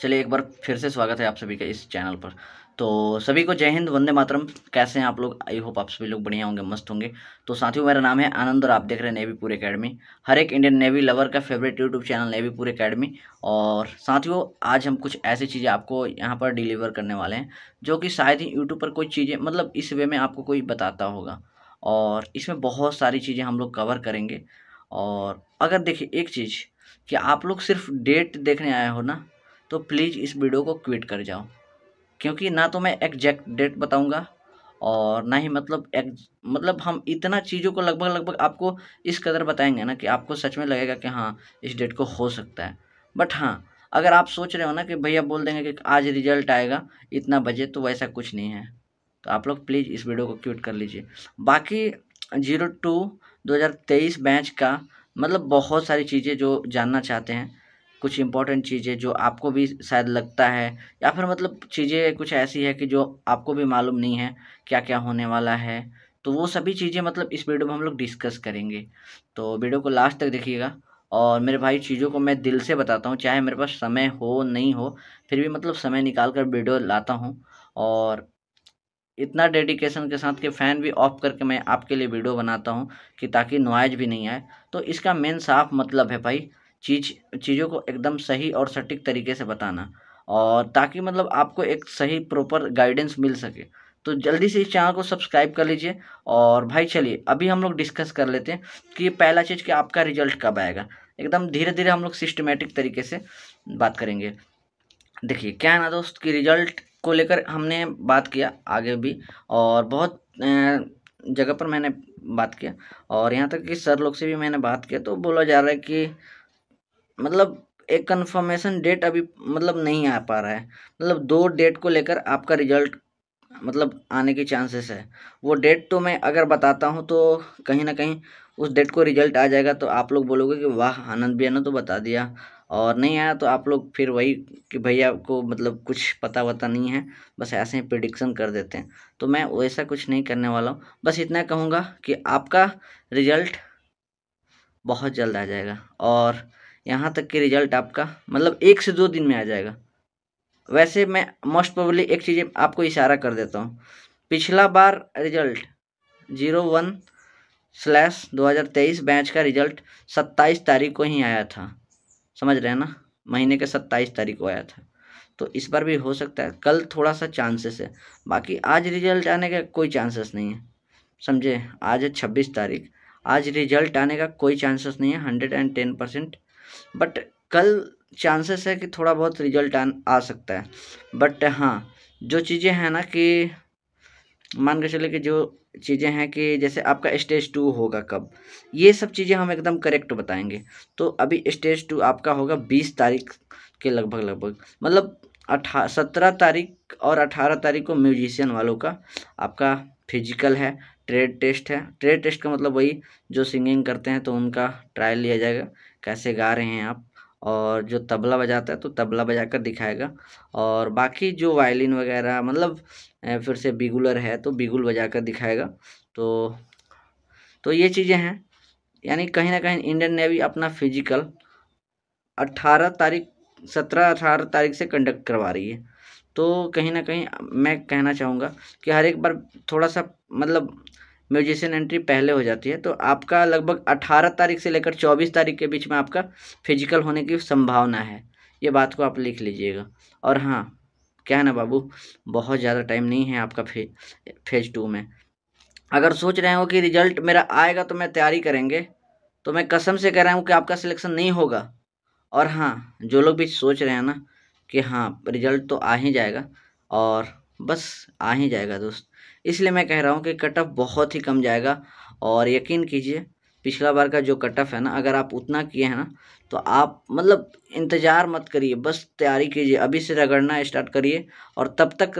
चलिए एक बार फिर से स्वागत है आप सभी का इस चैनल पर तो सभी को जय हिंद वंदे मातरम कैसे हैं आप लोग आई होप आप सभी लोग बढ़िया होंगे मस्त होंगे तो साथियों मेरा नाम है आनंद और आप देख रहे हैं नेवी पूरे अकेडमी हर एक इंडियन नेवी लवर का फेवरेट यूट्यूब चैनल नेवी पूरे अकेडमी और साथियों आज हम कुछ ऐसी चीज़ें आपको यहाँ पर डिलीवर करने वाले हैं जो कि शायद ही यूट्यूब पर कोई चीज़ें मतलब इस वे में आपको कोई बताता होगा और इसमें बहुत सारी चीज़ें हम लोग कवर करेंगे और अगर देखिए एक चीज़ कि आप लोग सिर्फ डेट देखने आए हो ना तो प्लीज़ इस वीडियो को क्विट कर जाओ क्योंकि ना तो मैं एग्जैक्ट डेट बताऊंगा और ना ही मतलब एक मतलब हम इतना चीज़ों को लगभग लगभग आपको इस कदर बताएंगे ना कि आपको सच में लगेगा कि हाँ इस डेट को हो सकता है बट हाँ अगर आप सोच रहे हो ना कि भैया बोल देंगे कि आज रिजल्ट आएगा इतना बजे तो वैसा कुछ नहीं है तो आप लोग प्लीज़ इस वीडियो को क्यूट कर लीजिए बाकी जीरो टू दो हज़ार तेईस बैच का मतलब बहुत सारी चीज़ें जो जानना चाहते हैं कुछ इंपॉर्टेंट चीज़ें जो आपको भी शायद लगता है या फिर मतलब चीज़ें कुछ ऐसी है कि जो आपको भी मालूम नहीं है क्या क्या होने वाला है तो वो सभी चीज़ें मतलब इस वीडियो में हम लोग डिस्कस करेंगे तो वीडियो को लास्ट तक देखिएगा और मेरे भाई चीज़ों को मैं दिल से बताता हूँ चाहे मेरे पास समय हो नहीं हो फिर भी मतलब समय निकाल कर वीडियो लाता हूँ और इतना डेडिकेशन के साथ के फ़ैन भी ऑफ करके मैं आपके लिए वीडियो बनाता हूँ कि ताकि नॉइज भी नहीं आए तो इसका मेन साफ मतलब है भाई चीज़ चीज़ों को एकदम सही और सटीक तरीके से बताना और ताकि मतलब आपको एक सही प्रॉपर गाइडेंस मिल सके तो जल्दी से इस चैनल को सब्सक्राइब कर लीजिए और भाई चलिए अभी हम लोग डिस्कस कर लेते हैं कि पहला चीज़ कि आपका रिजल्ट कब आएगा एकदम धीरे धीरे हम लोग सिस्टमेटिक तरीके से बात करेंगे देखिए क्या है ना दोस्त कि रिजल्ट को लेकर हमने बात किया आगे भी और बहुत जगह पर मैंने बात किया और यहाँ तक कि सर लोग से भी मैंने बात किया तो बोला जा रहा है कि मतलब एक कंफर्मेशन डेट अभी मतलब नहीं आ पा रहा है मतलब दो डेट को लेकर आपका रिजल्ट मतलब आने के चांसेस है वो डेट तो मैं अगर बताता हूँ तो कहीं ना कहीं उस डेट को रिजल्ट आ जाएगा तो आप लोग बोलोगे कि वाह आनंद भैया ने तो बता दिया और नहीं आया तो आप लोग फिर वही कि भैया को मतलब कुछ पता वता नहीं है बस ऐसे ही प्रिडिक्शन कर देते हैं तो मैं वैसा कुछ नहीं करने वाला हूँ बस इतना कहूँगा कि आपका रिजल्ट बहुत जल्द आ जाएगा और यहाँ तक के रिजल्ट आपका मतलब एक से दो दिन में आ जाएगा वैसे मैं मोस्ट प्रोबली एक चीज़ आपको इशारा कर देता हूँ पिछला बार रिजल्ट जीरो वन स्लैश दो हज़ार तेईस बैच का रिजल्ट सत्ताईस तारीख को ही आया था समझ रहे हैं ना महीने के सत्ताईस तारीख को आया था तो इस बार भी हो सकता है कल थोड़ा सा चांसेस है बाकी आज रिजल्ट आने का कोई चांसेस नहीं है समझे आज है छब्बीस तारीख आज रिजल्ट आने का कोई चांसेस नहीं है hundred and ten percent but कल चांसेस है कि थोड़ा बहुत रिजल्ट आ सकता है बट हाँ जो चीज़ें हैं ना कि मान के चले कि जो चीज़ें हैं कि जैसे आपका स्टेज टू होगा कब ये सब चीज़ें हम एकदम करेक्ट बताएंगे तो अभी स्टेज टू आपका होगा बीस तारीख के लगभग लगभग मतलब अठा सत्रह तारीख और अठारह तारीख को म्यूजिशियन वालों का आपका फिजिकल है ट्रेड टेस्ट है ट्रेड टेस्ट का मतलब वही जो सिंगिंग करते हैं तो उनका ट्रायल लिया जाएगा कैसे गा रहे हैं आप और जो तबला बजाता है तो तबला बजा कर दिखाएगा और बाकी जो वायलिन वगैरह मतलब फिर से बिगुलर है तो बिगुल बजा कर दिखाएगा तो तो ये चीज़ें हैं यानी कहीं ना कहीं इंडियन नेवी अपना फिजिकल अट्ठारह तारीख सत्रह अठारह तारीख से कंडक्ट करवा रही है तो कहीं ना कहीं मैं कहना चाहूँगा कि हर एक बार थोड़ा सा मतलब म्यूजिशियन एंट्री पहले हो जाती है तो आपका लगभग अठारह तारीख से लेकर चौबीस तारीख के बीच में आपका फिजिकल होने की संभावना है ये बात को आप लिख लीजिएगा और हाँ क्या है ना बाबू बहुत ज़्यादा टाइम नहीं है आपका फे फेज टू में अगर सोच रहे हो कि रिजल्ट मेरा आएगा तो मैं तैयारी करेंगे तो मैं कसम से कह रहा हूँ कि आपका सिलेक्शन नहीं होगा और हाँ जो लोग भी सोच रहे हैं ना कि हाँ रिजल्ट तो आ ही जाएगा और बस आ ही जाएगा दोस्त इसलिए मैं कह रहा हूँ कि कट ऑफ बहुत ही कम जाएगा और यकीन कीजिए पिछला बार का जो कट ऑफ है ना अगर आप उतना किए हैं ना तो आप मतलब इंतज़ार मत करिए बस तैयारी कीजिए अभी से रगड़ना स्टार्ट करिए और तब तक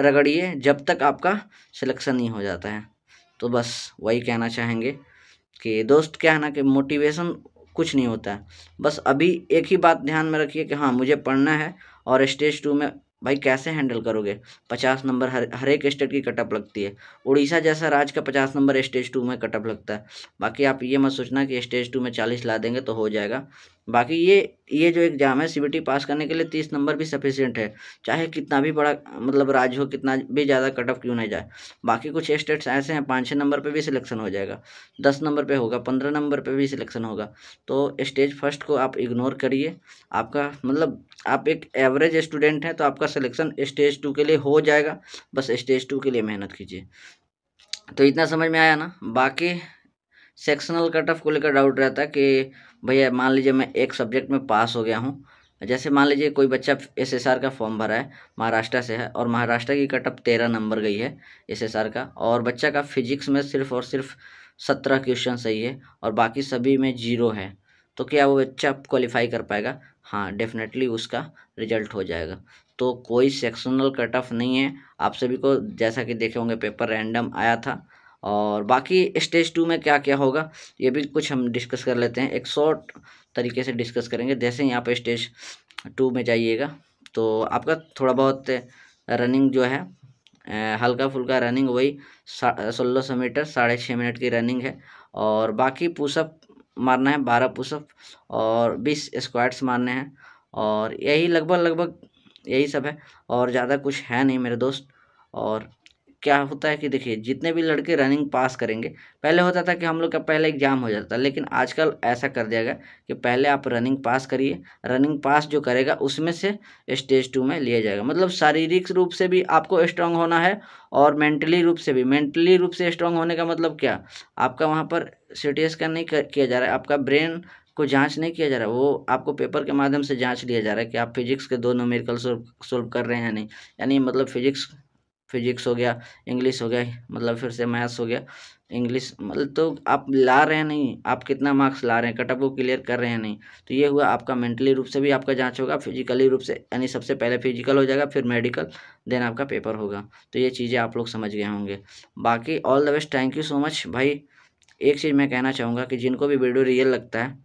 रगड़िए जब तक आपका सिलेक्शन नहीं हो जाता है तो बस वही कहना चाहेंगे कि दोस्त क्या है ना कि मोटिवेशन कुछ नहीं होता है बस अभी एक ही बात ध्यान में रखिए कि हाँ मुझे पढ़ना है और स्टेज टू में भाई कैसे हैंडल करोगे पचास नंबर हर हर एक स्टेट की कटअप लगती है उड़ीसा जैसा राज्य का पचास नंबर स्टेज टू में कटअप लगता है बाकी आप ये मत सोचना कि स्टेज टू में चालीस ला देंगे तो हो जाएगा बाकी ये ये जो एग्ज़ाम है सी पास करने के लिए तीस नंबर भी सफिशियंट है चाहे कितना भी बड़ा मतलब राज्य हो कितना भी ज़्यादा कट ऑफ क्यों नहीं जाए बाकी कुछ स्टेट्स ऐसे हैं पाँच छः नंबर पे भी सिलेक्शन हो जाएगा दस नंबर पे होगा पंद्रह नंबर पे भी सिलेक्शन होगा तो स्टेज फर्स्ट को आप इग्नोर करिए आपका मतलब आप एक एवरेज स्टूडेंट हैं तो आपका सिलेक्शन स्टेज टू के लिए हो जाएगा बस स्टेज टू के लिए मेहनत कीजिए तो इतना समझ में आया ना बाकी सेक्शनल कट ऑफ को लेकर डाउट रहता है कि भैया मान लीजिए मैं एक सब्जेक्ट में पास हो गया हूँ जैसे मान लीजिए कोई बच्चा एसएसआर का फॉर्म भरा है महाराष्ट्र से है और महाराष्ट्र की कट ऑफ तेरह नंबर गई है एसएसआर का और बच्चा का फिजिक्स में सिर्फ और सिर्फ सत्रह क्वेश्चन सही है और बाकी सभी में जीरो है तो क्या वो बच्चा क्वालिफाई कर पाएगा हाँ डेफिनेटली उसका रिजल्ट हो जाएगा तो कोई सेक्शनल कट ऑफ नहीं है आप सभी को जैसा कि देखे होंगे पेपर रैंडम आया था और बाकी स्टेज टू में क्या क्या होगा ये भी कुछ हम डिस्कस कर लेते हैं एक शॉर्ट तरीके से डिस्कस करेंगे जैसे यहाँ पे स्टेज टू में जाइएगा तो आपका थोड़ा बहुत रनिंग जो है हल्का फुल्का रनिंग वही सोलह सौ मीटर साढ़े छः मिनट की रनिंग है और बाकी पुशअप मारना है बारह पुशअप और बीस स्क्वाड्स मारने हैं और यही लगभग लगभग यही सब है और ज़्यादा कुछ है नहीं मेरे दोस्त और क्या होता है कि देखिए जितने भी लड़के रनिंग पास करेंगे पहले होता था कि हम लोग का पहले एग्जाम हो जाता था लेकिन आजकल ऐसा कर दिया गया कि पहले आप रनिंग पास करिए रनिंग पास जो करेगा उसमें से स्टेज टू में लिया जाएगा मतलब शारीरिक रूप से भी आपको स्ट्रांग होना है और मेंटली रूप से भी मेंटली रूप से स्ट्रांग होने का मतलब क्या आपका वहाँ पर सी टी स्कैन नहीं किया जा रहा है आपका ब्रेन को जांच नहीं किया जा रहा वो आपको पेपर के माध्यम से जांच लिया जा रहा है कि आप फिजिक्स के दो नोमेरिकल सोल्व सोल्व कर रहे हैं नहीं यानी मतलब फिजिक्स फिजिक्स हो गया इंग्लिश हो गया मतलब फिर से मैथ्स हो गया इंग्लिश मतलब तो आप ला रहे हैं नहीं आप कितना मार्क्स ला रहे हैं कटअप को क्लियर कर रहे हैं नहीं तो ये हुआ आपका मेंटली रूप से भी आपका जांच होगा फिजिकली रूप से यानी सबसे पहले फिजिकल हो जाएगा फिर मेडिकल देन आपका पेपर होगा तो ये चीज़ें आप लोग समझ गए होंगे बाकी all the best thank you so much भाई एक चीज़ मैं कहना चाहूँगा कि जिनको भी वीडियो रियल लगता है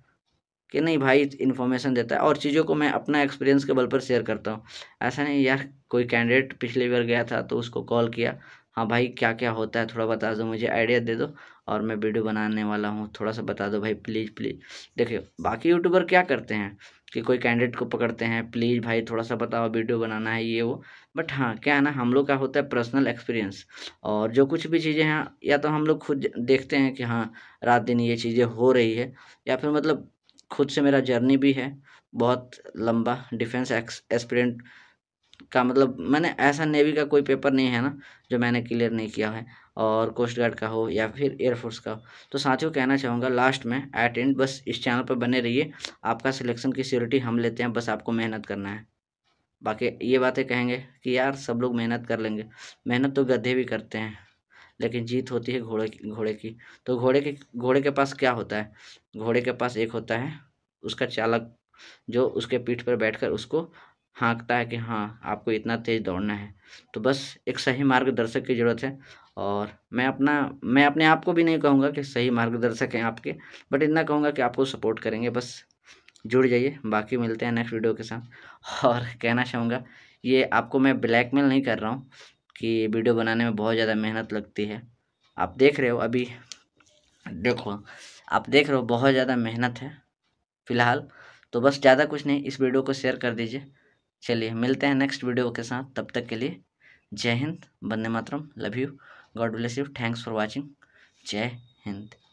कि नहीं भाई इन्फॉर्मेशन देता है और चीज़ों को मैं अपना एक्सपीरियंस के बल पर शेयर करता हूँ ऐसा नहीं यार कोई कैंडिडेट पिछली बार गया था तो उसको कॉल किया हाँ भाई क्या क्या होता है थोड़ा बता दो मुझे आइडिया दे दो और मैं वीडियो बनाने वाला हूँ थोड़ा सा बता दो भाई प्लीज़ प्लीज़ देखिए बाकी यूट्यूबर क्या करते हैं कि कोई कैंडिडेट को पकड़ते हैं प्लीज़ भाई थोड़ा सा बताओ वीडियो बनाना है ये वो बट हाँ क्या है ना हम लोग का होता है पर्सनल एक्सपीरियंस और जो कुछ भी चीज़ें हैं या तो हम लोग खुद देखते हैं कि हाँ रात दिन ये चीज़ें हो रही है या फिर मतलब खुद से मेरा जर्नी भी है बहुत लंबा डिफेंस एस्पिरेंट का मतलब मैंने ऐसा नेवी का कोई पेपर नहीं है ना जो मैंने क्लियर नहीं किया है और कोस्ट गार्ड का हो या फिर एयरफोर्स का हो तो साथियों कहना चाहूँगा लास्ट में एट एंड बस इस चैनल पर बने रहिए आपका सिलेक्शन की सिक्योरिटी हम लेते हैं बस आपको मेहनत करना है बाकी ये बातें कहेंगे कि यार सब लोग मेहनत कर लेंगे मेहनत तो गधे भी करते हैं लेकिन जीत होती है घोड़े की घोड़े की तो घोड़े के घोड़े के पास क्या होता है घोड़े के पास एक होता है उसका चालक जो उसके पीठ पर बैठकर उसको हाँकता है कि हाँ आपको इतना तेज़ दौड़ना है तो बस एक सही मार्गदर्शक की ज़रूरत है और मैं अपना मैं अपने आप को भी नहीं कहूँगा कि सही मार्गदर्शक हैं आपके बट इतना कहूँगा कि आपको सपोर्ट करेंगे बस जुड़ जाइए बाकी मिलते हैं नेक्स्ट वीडियो के साथ और कहना चाहूँगा ये आपको मैं ब्लैकमेल नहीं कर रहा हूँ कि वीडियो बनाने में बहुत ज़्यादा मेहनत लगती है आप देख रहे हो अभी देखो आप देख रहे हो बहुत ज़्यादा मेहनत है फ़िलहाल तो बस ज़्यादा कुछ नहीं इस वीडियो को शेयर कर दीजिए चलिए मिलते हैं नेक्स्ट वीडियो के साथ तब तक के लिए जय हिंद बंदे मातरम love you God bless you thanks for watching जय हिंद